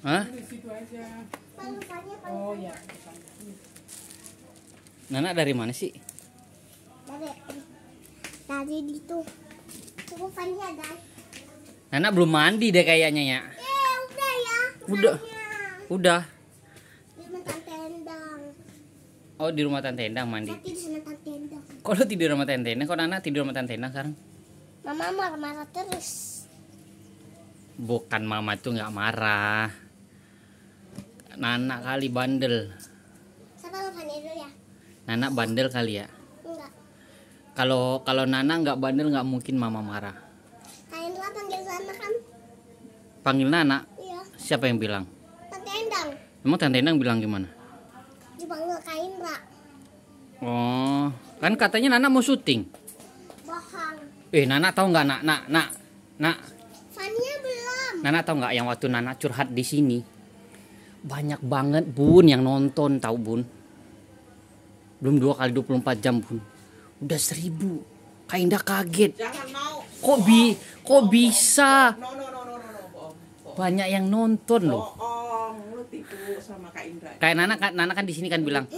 Hah? Kan oh, iya, Nana dari mana sih? Dari dari itu. Bukannya dari. Nana belum mandi deh kayaknya ya. Eh, udah ya. Udah. Nanya. Udah. Di rumah tante Endang. Oh, di rumah tante Endang mandi. Saya di rumah tante Endang. Kok lu tidur rumah tante Endang? Kok Nana tidur di rumah tante Endang sekarang? Mama marah-marah terus. Bukan mama tuh nggak marah. Nana kali bandel. Siapa bandel ya? Nana bandel kali ya? Enggak. Kalau kalau Nana nggak bandel nggak mungkin Mama marah. Kalian lah panggil Nana kan? Panggil Nana? Iya. Siapa yang bilang? Tante Endang. Emang Tante Endang bilang gimana? Dipanggil kain lah. Oh, kan katanya Nana mau syuting. Bohong. Eh, Nana tahu nggak nak nak nak nak? Fania belum. Nana tahu nggak yang waktu Nana curhat di sini? banyak banget bun yang nonton tahu bun belum dua kali 24 jam bun udah seribu kak Indah kaget kok bi kok bisa banyak yang nonton loh kayak Nana kan Nana kan di sini kan bilang